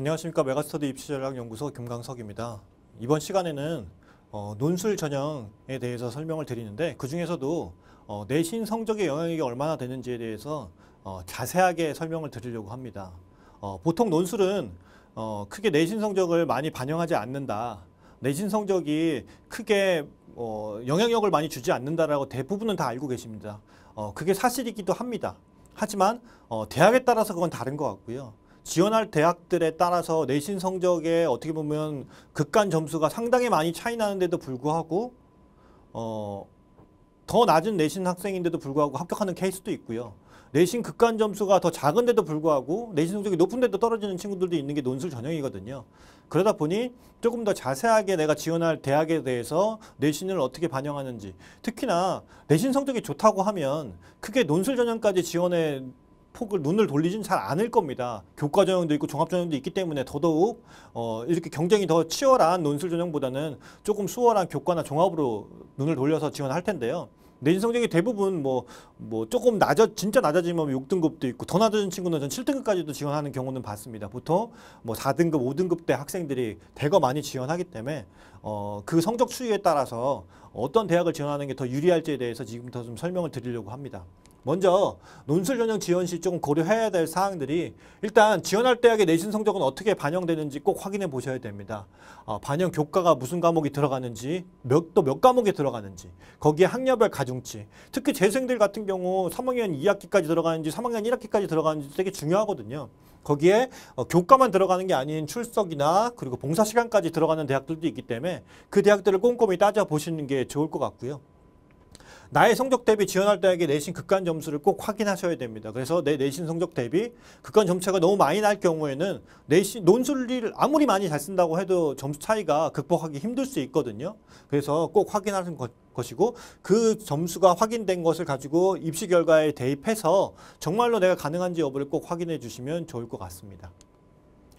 안녕하십니까 메가스터디 입시전략연구소 김강석입니다. 이번 시간에는 어, 논술 전형에 대해서 설명을 드리는데 그 중에서도 어, 내신 성적에 영향이 얼마나 되는지에 대해서 어, 자세하게 설명을 드리려고 합니다. 어, 보통 논술은 어, 크게 내신 성적을 많이 반영하지 않는다. 내신 성적이 크게 어, 영향력을 많이 주지 않는다라고 대부분은 다 알고 계십니다. 어, 그게 사실이기도 합니다. 하지만 어, 대학에 따라서 그건 다른 것 같고요. 지원할 대학들에 따라서 내신 성적에 어떻게 보면 극간 점수가 상당히 많이 차이 나는데도 불구하고 어, 더 낮은 내신 학생인데도 불구하고 합격하는 케이스도 있고요. 내신 극간 점수가 더 작은데도 불구하고 내신 성적이 높은데도 떨어지는 친구들도 있는 게 논술 전형이거든요. 그러다 보니 조금 더 자세하게 내가 지원할 대학에 대해서 내신을 어떻게 반영하는지 특히나 내신 성적이 좋다고 하면 크게 논술 전형까지 지원해 폭을 눈을 돌리진 잘 않을 겁니다. 교과 전형도 있고 종합 전형도 있기 때문에 더더욱 어, 이렇게 경쟁이 더 치열한 논술 전형보다는 조금 수월한 교과나 종합으로 눈을 돌려서 지원할 텐데요. 내신 성적이 대부분 뭐, 뭐 조금 낮아, 진짜 낮아지면 6등급도 뭐 있고 더 낮아진 친구는 전 7등급까지도 지원하는 경우는 봤습니다. 보통 뭐 4등급, 5등급 대 학생들이 대거 많이 지원하기 때문에 어, 그 성적 추이에 따라서 어떤 대학을 지원하는 게 더 유리할지에 대해서 지금부터 좀 설명을 드리려고 합니다. 먼저 논술 전형 지원 시 조금 고려해야 될 사항들이 일단 지원할 대학의 내신 성적은 어떻게 반영되는지 꼭 확인해 보셔야 됩니다. 어, 반영 교과가 무슨 과목이 들어가는지 몇또몇 과목이 들어가는지 거기에 학년별 가중치 특히 재생들 같은 경우 3학년 2학기까지 들어가는지 3학년 1학기까지 들어가는지 되게 중요하거든요. 거기에 어, 교과만 들어가는 게 아닌 출석이나 그리고 봉사 시간까지 들어가는 대학들도 있기 때문에 그 대학들을 꼼꼼히 따져 보시는 게 좋을 것 같고요. 나의 성적 대비 지원할 때에게 내신 극간 점수를 꼭 확인하셔야 됩니다. 그래서 내 내신 성적 대비 극간 점차가 너무 많이 날 경우에는 내신 논술리를 아무리 많이 잘 쓴다고 해도 점수 차이가 극복하기 힘들 수 있거든요. 그래서 꼭 확인하는 것, 것이고 그 점수가 확인된 것을 가지고 입시 결과에 대입해서 정말로 내가 가능한지 여부를 꼭 확인해 주시면 좋을 것 같습니다.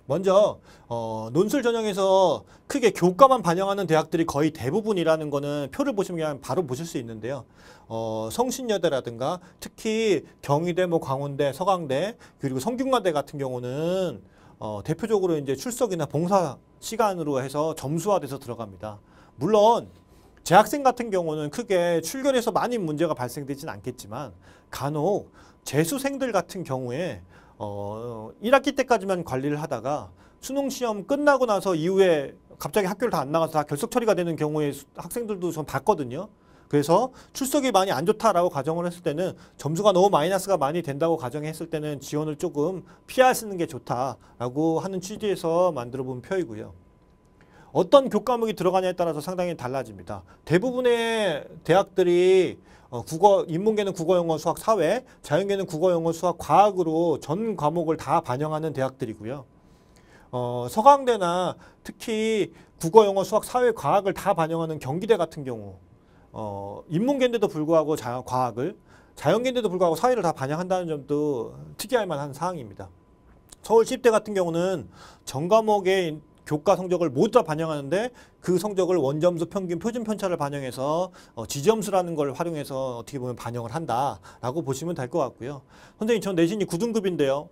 먼저 어, 논술 전형에서 크게 교과만 반영하는 대학들이 거의 대부분이라는 거는 표를 보시면 바로 보실 수 있는데요. 어, 성신여대라든가 특히 경희대, 뭐 광운대, 서강대 그리고 성균관대 같은 경우는 어, 대표적으로 이제 출석이나 봉사 시간으로 해서 점수화돼서 들어갑니다. 물론 재학생 같은 경우는 크게 출결에서 많이 문제가 발생되진 않겠지만 간혹 재수생들 같은 경우에 어, 1학기 때까지만 관리를 하다가 수능 시험 끝나고 나서 이후에 갑자기 학교를 다 안 나가서 다 결석 처리가 되는 경우에 학생들도 전 봤거든요. 그래서 출석이 많이 안 좋다라고 가정을 했을 때는 점수가 너무 마이너스가 많이 된다고 가정했을 때는 지원을 조금 피하시는 게 좋다라고 하는 취지에서 만들어 본 표이고요. 어떤 교과목이 들어가냐에 따라서 상당히 달라집니다. 대부분의 대학들이 어, 국어, 인문계는 국어, 영어, 수학, 사회, 자연계는 국어, 영어, 수학, 과학으로 전 과목을 다 반영하는 대학들이고요. 어, 서강대나 특히 국어, 영어, 수학, 사회, 과학을 다 반영하는 경기대 같은 경우 어, 인문계인데도 불구하고 자, 과학을 자연계인데도 불구하고 사회를 다 반영한다는 점도 특이할 만한 사항입니다. 서울 10대 같은 경우는 전 과목에 교과 성적을 모두 다 반영하는데 그 성적을 원점수 평균 표준 편차를 반영해서 어, 지점수라는 걸 활용해서 어떻게 보면 반영을 한다라고 보시면 될 것 같고요. 선생님 전 내신이 9등급인데요.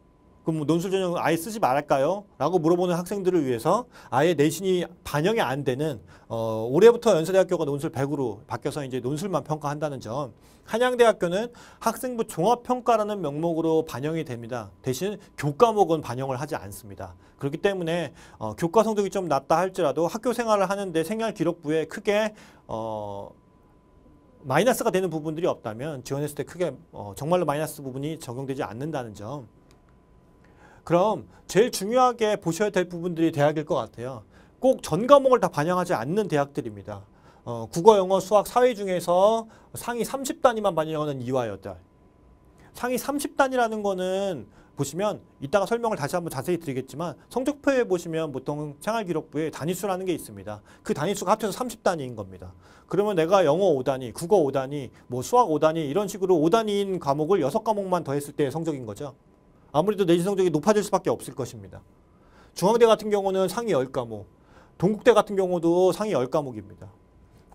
그럼 뭐 논술 전형은 아예 쓰지 말할까요? 라고 물어보는 학생들을 위해서 아예 내신이 반영이 안 되는 어, 올해부터 연세대학교가 논술 100으로 바뀌어서 이제 논술만 평가한다는 점 한양대학교는 학생부 종합평가라는 명목으로 반영이 됩니다. 대신 교과목은 반영을 하지 않습니다. 그렇기 때문에 어, 교과 성적이 좀 낮다 할지라도 학교 생활을 하는데 생활기록부에 크게 어, 마이너스가 되는 부분들이 없다면 지원했을 때 크게 어, 정말로 마이너스 부분이 적용되지 않는다는 점 그럼 제일 중요하게 보셔야 될 부분들이 대학일 것 같아요. 꼭 전 과목을 다 반영하지 않는 대학들입니다. 어, 국어, 영어, 수학, 사회 중에서 상위 30단위만 반영하는 이와 여덟. 상위 3 0단위라는 거는 보시면 이따가 설명을 다시 한번 자세히 드리겠지만 성적표에 보시면 보통 생활기록부에 단위수라는 게 있습니다. 그 단위수가 합쳐서 30단위인 겁니다. 그러면 내가 영어 5단위, 국어 5단위, 뭐 수학 5단위 이런 식으로 5단위인 과목을 6과목만 더했을 때의 성적인 거죠. 아무래도 내신 성적이 높아질 수밖에 없을 것입니다. 중앙대 같은 경우는 상위 10과목, 동국대 같은 경우도 상위 10과목입니다.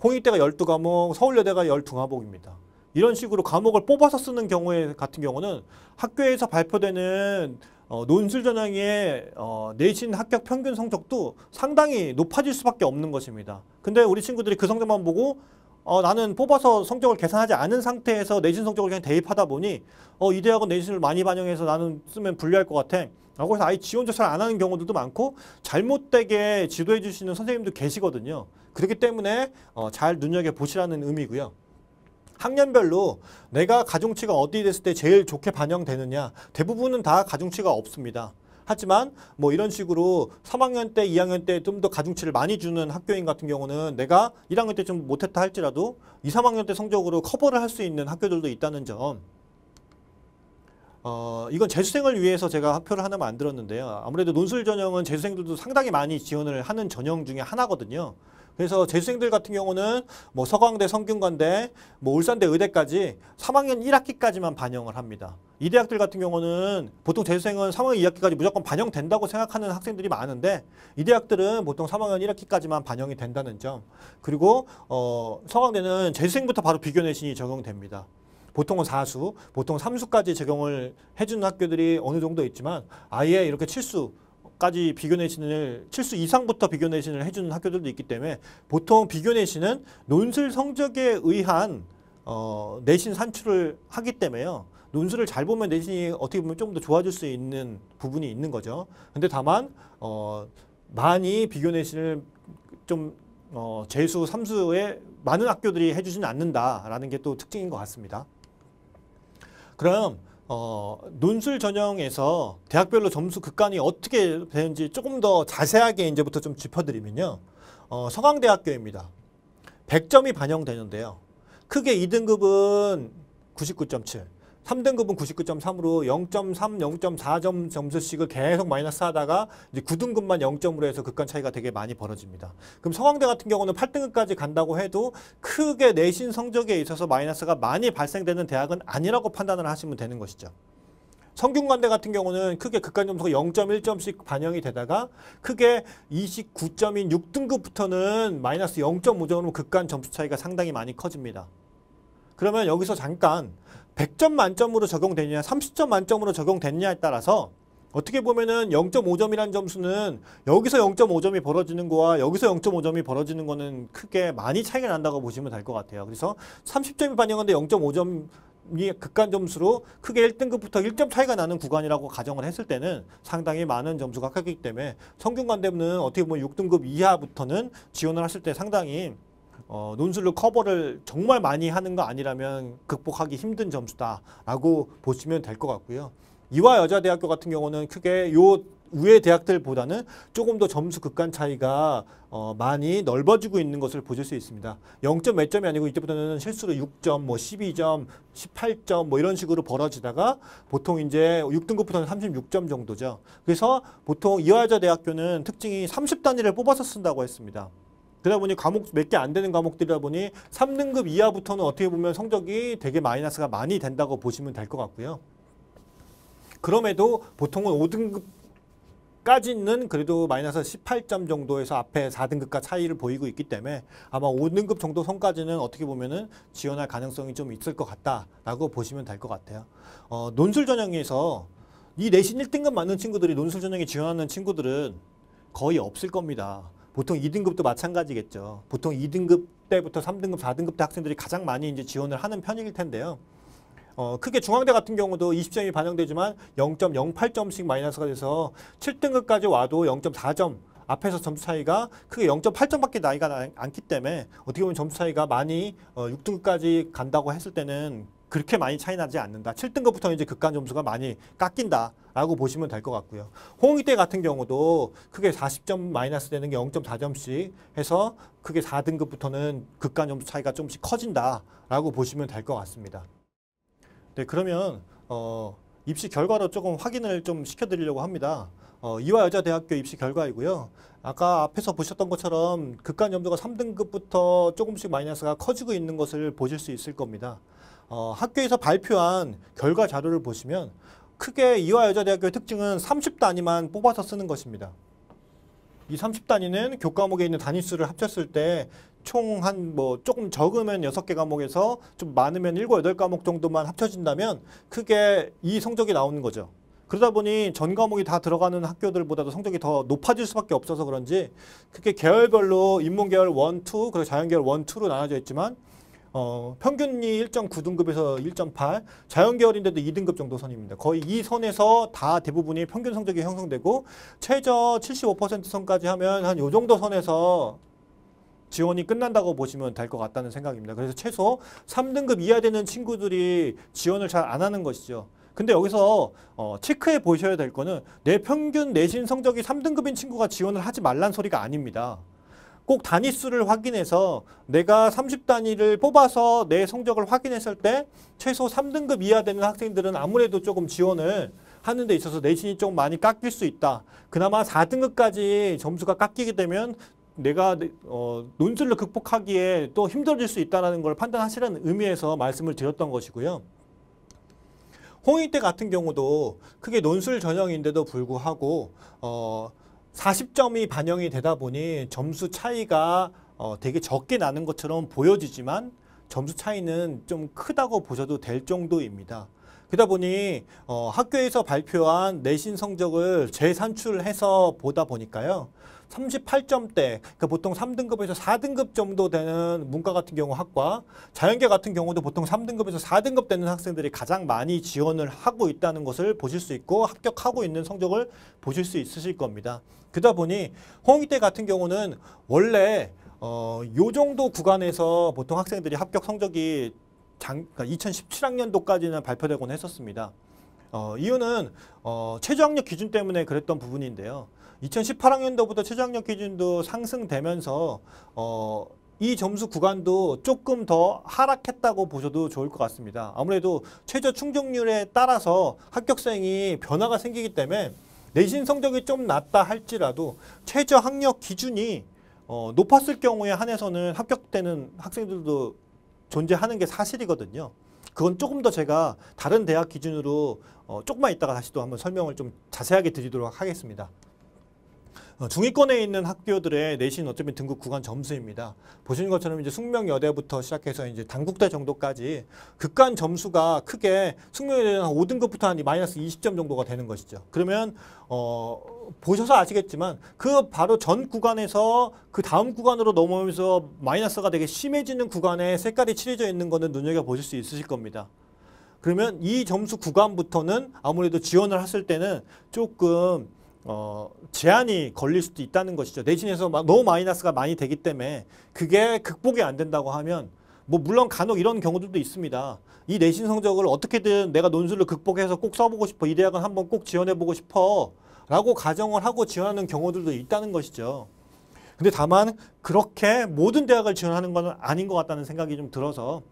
홍익대가 12과목, 서울여대가 12과목입니다. 이런 식으로 과목을 뽑아서 쓰는 경우에 같은 경우는 학교에서 발표되는 어, 논술 전형의 어, 내신 합격 평균 성적도 상당히 높아질 수밖에 없는 것입니다. 근데 우리 친구들이 그 성적만 보고 어, 나는 뽑아서 성적을 계산하지 않은 상태에서 내신 성적을 그냥 대입하다 보니 어, 이 대학은 내신을 많이 반영해서 나는 쓰면 불리할 것 같아. 라고 해서 아예 지원조 잘안 하는 경우들도 많고 잘못되게 지도해 주시는 선생님도 계시거든요. 그렇기 때문에 어, 잘 눈여겨보시라는 의미고요. 학년별로 내가 가중치가 어디 됐을 때 제일 좋게 반영되느냐 대부분은 다 가중치가 없습니다. 하지만 뭐 이런 식으로 3학년 때, 2학년 때 좀 더 가중치를 많이 주는 학교인 같은 경우는 내가 1학년 때 좀 못했다 할지라도 2, 3학년 때 성적으로 커버를 할 수 있는 학교들도 있다는 점. 어, 이건 재수생을 위해서 제가 학표를 하나 만들었는데요. 아무래도 논술 전형은 재수생들도 상당히 많이 지원을 하는 전형 중에 하나거든요. 그래서 재수생들 같은 경우는 뭐 서강대, 성균관대, 뭐 울산대 의대까지 3학년 1학기까지만 반영을 합니다. 이 대학들 같은 경우는 보통 재수생은 3학년 2학기까지 무조건 반영된다고 생각하는 학생들이 많은데 이 대학들은 보통 3학년 1학기까지만 반영이 된다는 점 그리고 어, 서강대는 재수생부터 바로 비교 내신이 적용됩니다. 보통은 4수, 보통 3수까지 적용을 해주는 학교들이 어느 정도 있지만 아예 이렇게 7수 까지 비교 내신을 7수 이상부터 비교 내신을 해주는 학교들도 있기 때문에 보통 비교 내신은 논술 성적에 의한 어, 내신 산출을 하기 때문에요. 논술을 잘 보면 내신이 어떻게 보면 조금 더 좋아질 수 있는 부분이 있는 거죠. 근데 다만 어, 많이 비교 내신을 좀 어, 재수, 삼수에 많은 학교들이 해주지는 않는다라는 게 또 특징인 것 같습니다. 그럼 어, 논술 전형에서 대학별로 점수 극간이 어떻게 되는지 조금 더 자세하게 이제부터 좀 짚어드리면요. 어, 서강대학교입니다. 100점이 반영되는데요. 크게 2등급은 99.7, 3등급은9 9 3으로 0.3, 0 4점점수씩을 계속 마이너스 하다가 이제 구등급만0점으로 해서 극한 차이가 되게 많이 벌어집니다. 그럼 성황대 같은 경우는 8등급까지 간다고 해도 크게 내신 성적에 있어서 마이너스가 많이 발생되는 대학은 아니라고 판단을 하시면 되는 것이죠. 성균관대 같은 경우는 크게 극한 점수가 0.1점씩 반영이 되다가 크게 29점인 6등급부터는 마이너스 0.5점으로 극한 점수 차이가 상당히 많이 커집니다. 그러면 여기서 잠깐 100점 만점으로 적용되냐 30점 만점으로 적용됐냐에 따라서 어떻게 보면은 0 5점이라는 점수는 여기서 0.5점이 벌어지는 거와 여기서 0.5점이 벌어지는 거는 크게 많이 차이가 난다고 보시면 될 것 같아요. 그래서 30점이 반영하는데 0.5점 이 극간 점수로 크게 1등급부터 1점 차이가 나는 구간이라고 가정을 했을 때는 상당히 많은 점수가 깎이기 때문에 성균관대는 어떻게 보면 6등급 이하부터는 지원을 하실 때 상당히 어, 논술로 커버를 정말 많이 하는 거 아니라면 극복하기 힘든 점수다라고 보시면 될 것 같고요. 이화 여자대학교 같은 경우는 크게 요 위의 대학들보다는 조금 더 점수 극간 차이가 어, 많이 넓어지고 있는 것을 보실 수 있습니다. 0점 몇 점이 아니고 이때부터는 실수로 6점, 뭐 12점, 18점 뭐 이런 식으로 벌어지다가 보통 이제 6등급부터는 36점 정도죠. 그래서 보통 이화여자대학교는 특징이 30단위를 뽑아서 쓴다고 했습니다. 그러다 보니 과목 몇 개 안 되는 과목들이다 보니 3등급 이하부터는 어떻게 보면 성적이 되게 마이너스가 많이 된다고 보시면 될 것 같고요. 그럼에도 보통은 5등급 까지는 그래도 마이너스 18점 정도에서 앞에 4등급과 차이를 보이고 있기 때문에 아마 5등급 정도 선까지는 어떻게 보면은 지원할 가능성이 좀 있을 것 같다라고 보시면 될 것 같아요. 어, 논술 전형에서 이 내신 1등급 맞는 친구들이 논술 전형에 지원하는 친구들은 거의 없을 겁니다. 보통 2등급도 마찬가지겠죠. 보통 2등급 때부터 3등급, 4등급 때 학생들이 가장 많이 이제 지원을 하는 편일 텐데요. 어, 크게 중앙대 같은 경우도 20점이 반영되지만 0.08점씩 마이너스가 돼서 7등급까지 와도 0.4점 앞에서 점수 차이가 크게 0.8점밖에 나이가 나, 않기 때문에 어떻게 보면 점수 차이가 많이 어, 6등급까지 간다고 했을 때는 그렇게 많이 차이 나지 않는다. 7등급부터 이제 극간 점수가 많이 깎인다라고 보시면 될 것 같고요. 홍익대 같은 경우도 크게 40점 마이너스 되는 게 0.4점씩 해서 크게 4등급부터는 극간 점수 차이가 조금씩 커진다라고 보시면 될 것 같습니다. 네, 그러면 어, 입시 결과로 조금 확인을 좀 시켜드리려고 합니다. 어, 이화여자대학교 입시 결과이고요. 아까 앞에서 보셨던 것처럼 극간 점수가 3등급부터 조금씩 마이너스가 커지고 있는 것을 보실 수 있을 겁니다. 어, 학교에서 발표한 결과 자료를 보시면 크게 이화여자대학교의 특징은 30단위만 뽑아서 쓰는 것입니다. 이 30단위는 교과목에 있는 단위수를 합쳤을 때 총 한 뭐 조금 적으면 6개 과목에서 좀 많으면 7, 8과목 정도만 합쳐진다면 크게 이 성적이 나오는 거죠. 그러다 보니 전 과목이 다 들어가는 학교들보다도 성적이 더 높아질 수밖에 없어서 그런지 그게 계열별로 인문계열 1, 2 그리고 자연계열 1, 2로 나눠져 있지만 어, 평균이 1.9등급에서 1.8, 자연계열인데도 2등급 정도 선입니다. 거의 이 선에서 다 대부분이 평균 성적이 형성되고 최저 75% 선까지 하면 한 요 정도 선에서 지원이 끝난다고 보시면 될 것 같다는 생각입니다. 그래서 최소 3등급 이하 되는 친구들이 지원을 잘 안 하는 것이죠. 근데 여기서 어, 체크해 보셔야 될 거는 내 평균 내신 성적이 3등급인 친구가 지원을 하지 말란 소리가 아닙니다. 꼭 단위수를 확인해서 내가 30단위를 뽑아서 내 성적을 확인했을 때 최소 3등급 이하 되는 학생들은 아무래도 조금 지원을 하는 데 있어서 내신이 좀 많이 깎일 수 있다. 그나마 4등급까지 점수가 깎이게 되면 내가 어, 논술로 극복하기에 또 힘들어질 수 있다는 걸 판단하시라는 의미에서 말씀을 드렸던 것이고요. 홍익대 같은 경우도 크게 논술 전형인데도 불구하고 어, 40점이 반영이 되다 보니 점수 차이가 어, 되게 적게 나는 것처럼 보여지지만 점수 차이는 좀 크다고 보셔도 될 정도입니다. 그러다 보니 어, 학교에서 발표한 내신 성적을 재산출해서 보다 보니까요. 38점대, 그 그러니까 보통 3등급에서 4등급 정도 되는 문과 같은 경우 학과, 자연계 같은 경우도 보통 3등급에서 4등급 되는 학생들이 가장 많이 지원을 하고 있다는 것을 보실 수 있고 합격하고 있는 성적을 보실 수 있으실 겁니다. 그러다 보니 홍익대 같은 경우는 원래 어, 요 정도 구간에서 보통 학생들이 합격 성적이 장, 그러니까 2017학년도까지는 발표되곤 했었습니다. 어, 이유는 어, 최저학력 기준 때문에 그랬던 부분인데요. 2018학년도부터 최저학력 기준도 상승되면서 어, 이 점수 구간도 조금 더 하락했다고 보셔도 좋을 것 같습니다. 아무래도 최저 충족률에 따라서 합격생이 변화가 생기기 때문에 내신 성적이 좀 낮다 할지라도 최저 학력 기준이 어, 높았을 경우에 한해서는 합격되는 학생들도 존재하는 게 사실이거든요. 그건 조금 더 제가 다른 대학 기준으로 어, 조금만 있다가 다시 또 한번 설명을 좀 자세하게 드리도록 하겠습니다. 어, 중위권에 있는 학교들의 내신 어쩌면 등급 구간 점수입니다. 보시는 것처럼 이제 숙명여대부터 시작해서 이제 단국대 정도까지 극간 점수가 크게 숙명여대는 한 5등급부터 한 마이너스 20점 정도가 되는 것이죠. 그러면 어 보셔서 아시겠지만 그 바로 전 구간에서 그 다음 구간으로 넘어오면서 마이너스가 되게 심해지는 구간에 색깔이 칠해져 있는 거는 눈여겨보실 수 있으실 겁니다. 그러면 이 점수 구간부터는 아무래도 지원을 했을 때는 조금 어, 제한이 걸릴 수도 있다는 것이죠. 내신에서 너무 마이너스가 많이 되기 때문에 그게 극복이 안 된다고 하면 뭐 물론 간혹 이런 경우들도 있습니다. 이 내신 성적을 어떻게든 내가 논술로 극복해서 꼭 써보고 싶어. 이 대학은 한번 꼭 지원해보고 싶어. 라고 가정을 하고 지원하는 경우들도 있다는 것이죠. 근데 다만 그렇게 모든 대학을 지원하는 건 아닌 것 같다는 생각이 좀 들어서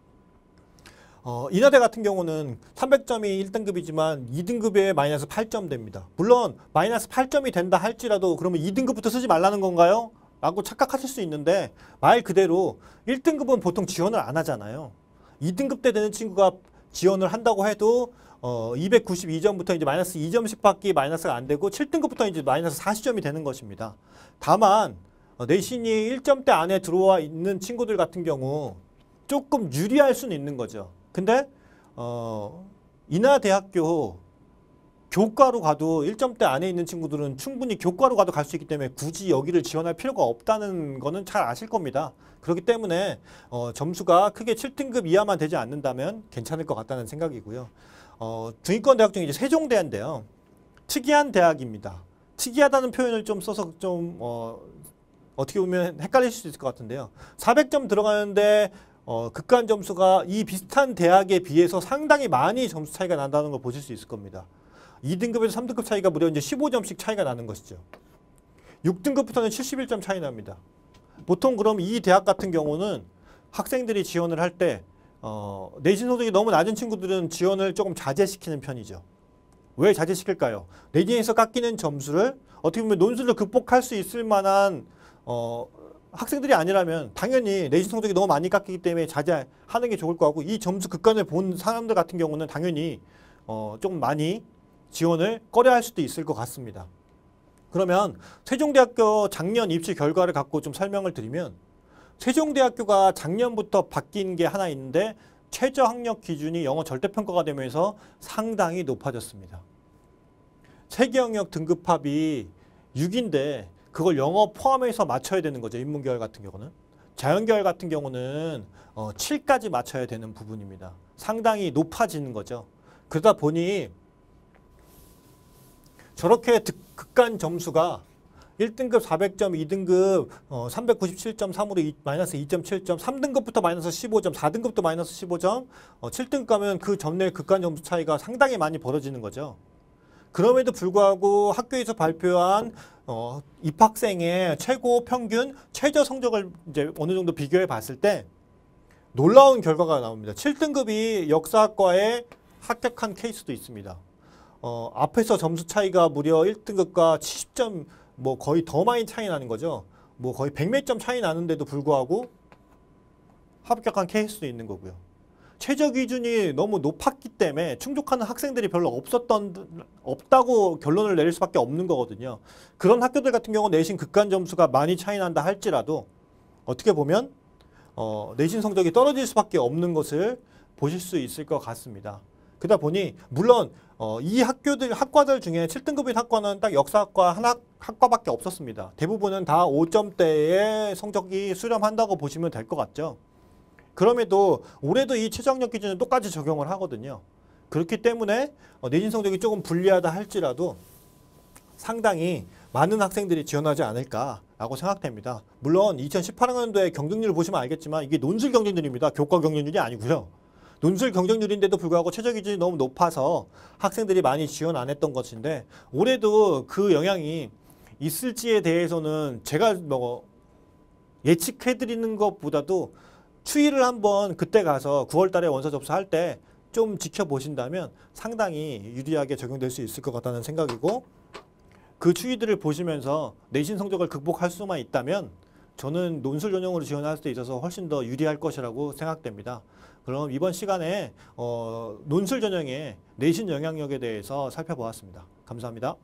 어, 인하대 같은 경우는 300점이 1등급이지만 2등급에 마이너스 8점 됩니다. 물론 마이너스 8점이 된다 할지라도 그러면 2등급부터 쓰지 말라는 건가요? 라고 착각하실 수 있는데 말 그대로 1등급은 보통 지원을 안 하잖아요. 2등급 때 되는 친구가 지원을 한다고 해도 어, 292점부터 이제 마이너스 2점씩 받기 마이너스가 안 되고 7등급부터 이제 마이너스 40점이 되는 것입니다. 다만 어, 내신이 1점대 안에 들어와 있는 친구들 같은 경우 조금 유리할 수는 있는 거죠. 근데 어 인하대학교 교과로 가도 1점대 안에 있는 친구들은 충분히 교과로 가도 갈 수 있기 때문에 굳이 여기를 지원할 필요가 없다는 거는 잘 아실 겁니다. 그렇기 때문에 어, 점수가 크게 7등급 이하만 되지 않는다면 괜찮을 것 같다는 생각이고요. 어, 중위권 대학 중에 이제 세종대인데요. 특이한 대학입니다. 특이하다는 표현을 좀 써서 좀 어, 어떻게 보면 헷갈리실 수 있을 것 같은데요. 400점 들어가는데 어, 극한 점수가 이 비슷한 대학에 비해서 상당히 많이 점수 차이가 난다는 걸 보실 수 있을 겁니다. 2등급에서 3등급 차이가 무려 이제 15점씩 차이가 나는 것이죠. 6등급부터는 71점 차이 납니다. 보통 그럼 이 대학 같은 경우는 학생들이 지원을 할 때 어, 내신 소득이 너무 낮은 친구들은 지원을 조금 자제시키는 편이죠. 왜 자제시킬까요? 내신에서 깎이는 점수를 어떻게 보면 논술로 극복할 수 있을 만한 어, 학생들이 아니라면 당연히 내신 성적이 너무 많이 깎이기 때문에 자제하는 게 좋을 것 같고 이 점수 극간을 본 사람들 같은 경우는 당연히 어, 좀 많이 지원을 꺼려 할 수도 있을 것 같습니다. 그러면 세종대학교 작년 입시 결과를 갖고 좀 설명을 드리면 세종대학교가 작년부터 바뀐 게 하나 있는데 최저 학력 기준이 영어 절대평가가 되면서 상당히 높아졌습니다. 세계 영역 등급합이 6인데 그걸 영어 포함해서 맞춰야 되는 거죠. 인문계열 같은 경우는. 자연계열 같은 경우는 어, 7까지 맞춰야 되는 부분입니다. 상당히 높아지는 거죠. 그러다 보니 저렇게 극간 점수가 1등급 400점, 2등급 397.3으로 마이너스 2.7점, 3등급부터 마이너스 15점, 4등급도 마이너스 15점, 7등급 어, 가면 그 점 내 극간 점수 차이가 상당히 많이 벌어지는 거죠. 그럼에도 불구하고 학교에서 발표한 어, 입학생의 최고 평균 최저 성적을 이제 어느 정도 비교해 봤을 때 놀라운 결과가 나옵니다. 7등급이 역사학과에 합격한 케이스도 있습니다. 어, 앞에서 점수 차이가 무려 1등급과 70점 뭐 거의 더 많이 차이 나는 거죠. 뭐 거의 100몇 점 차이 나는데도 불구하고 합격한 케이스도 있는 거고요. 최저 기준이 너무 높았기 때문에 충족하는 학생들이 별로 없었던 없다고 결론을 내릴 수밖에 없는 거거든요. 그런 학교들 같은 경우 내신 극간 점수가 많이 차이 난다 할지라도 어떻게 보면 어, 내신 성적이 떨어질 수밖에 없는 것을 보실 수 있을 것 같습니다. 그다 보니 물론 어, 이 학교들 학과들 중에 7등급인 학과는 딱 역사학과 하나 학과밖에 없었습니다. 대부분은 다 5점대의 성적이 수렴한다고 보시면 될 것 같죠. 그럼에도 올해도 이 최저학력 기준은 똑같이 적용을 하거든요. 그렇기 때문에 어, 내신 성적이 조금 불리하다 할지라도 상당히 많은 학생들이 지원하지 않을까라고 생각됩니다. 물론 2018학년도의 경쟁률을 보시면 알겠지만 이게 논술 경쟁률입니다. 교과 경쟁률이 아니고요. 논술 경쟁률인데도 불구하고 최저 기준이 너무 높아서 학생들이 많이 지원 안 했던 것인데 올해도 그 영향이 있을지에 대해서는 제가 뭐 예측해드리는 것보다도 추이를 한번 그때 가서 9월 달에 원서 접수할 때 좀 지켜보신다면 상당히 유리하게 적용될 수 있을 것 같다는 생각이고 그 추이들을 보시면서 내신 성적을 극복할 수만 있다면 저는 논술 전형으로 지원할 수 있어서 훨씬 더 유리할 것이라고 생각됩니다. 그럼 이번 시간에 어, 논술 전형의 내신 영향력에 대해서 살펴보았습니다. 감사합니다.